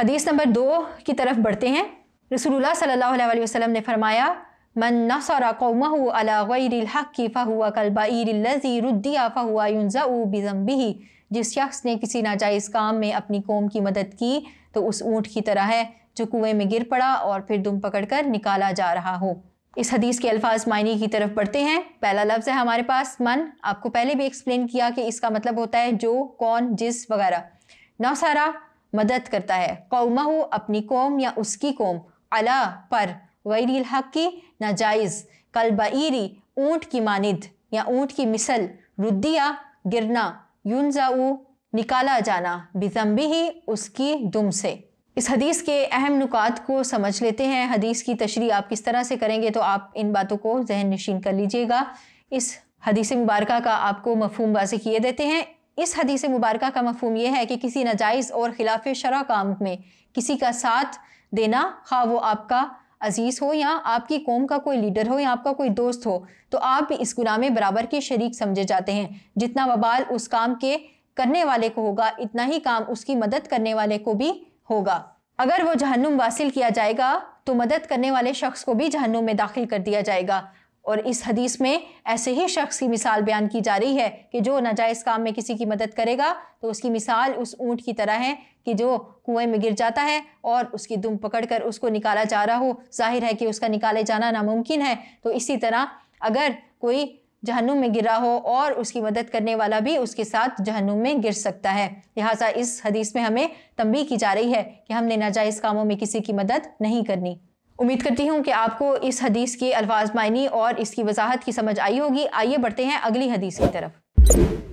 हदीस नंबर दो की तरफ बढ़ते हैं रसूलुल्लाह सल्लल्लाहु अलैहि वसल्लम ने फरमाया मन नसरा कौमह अलाहकी फ़हुआ कलबाईरुद्दिया फ़हुआ युनज़ाऊ बिजम्बिही जिस शख्स ने किसी नाजायज़ काम में अपनी कौम की मदद की तो उस ऊँट की तरह है जो कुएं में गिर पड़ा और फिर दुम पकड़कर निकाला जा रहा हो इस हदीस के अल्फाज मायने की तरफ बढ़ते हैं पहला लफ्ज़ है हमारे पास मन आपको पहले भी एक्सप्लेन किया कि इसका मतलब होता है जो कौन जिस वगैरह नौसारा मदद करता है कौमा अपनी कौम या उसकी कौम अला पर गैर हक़ की नाजायज़ कलबाईरी ऊँट की मानद या ऊँट की मिसल रुद्दिया गिरना यूनजाऊ निकाला जाना बिजम्बी ही उसकी दुम से इस हदीस के अहम नुकात को समझ लेते हैं हदीस की तशरी आप किस तरह से करेंगे तो आप इन बातों को जहन नशीन कर लीजिएगा इस हदीस मुबारक का आपको मफहम वाजे किए देते हैं इस हदीस मुबारक का मफहम यह है कि किसी नाजायज़ और ख़िलाफ़ शरा काम में किसी का साथ देना खा वो आपका अज़ीज़ हो या आपकी कौम का कोई लीडर हो या आपका कोई दोस्त हो तो आप भी इस गुना में बराबर के शरीक समझे जाते हैं जितना बबाल उस काम के करने वाले को होगा इतना ही काम उसकी मदद करने वाले को भी होगा अगर वो जहन्नुम वासिल किया जाएगा तो मदद करने वाले शख्स को भी जहन्नुम में दाखिल कर दिया जाएगा और इस हदीस में ऐसे ही शख्स की मिसाल बयान की जा रही है कि जो नाजायज़ काम में किसी की मदद करेगा तो उसकी मिसाल उस ऊँट की तरह है कि जो कुएं में गिर जाता है और उसकी दुम पकड़कर उसको निकाला जा रहा हो जाहिर है कि उसका निकाले जाना नामुमकिन है तो इसी तरह अगर कोई जहन्नुम में गिरा हो और उसकी मदद करने वाला भी उसके साथ जहन्नुम में गिर सकता है लिहाजा इस हदीस में हमें तंबी की जा रही है कि हमने नाजायज़ कामों में किसी की मदद नहीं करनी उम्मीद करती हूँ कि आपको इस हदीस की अल्फाज मायनी और इसकी वजाहत की समझ आई होगी आइए बढ़ते हैं अगली हदीस की तरफ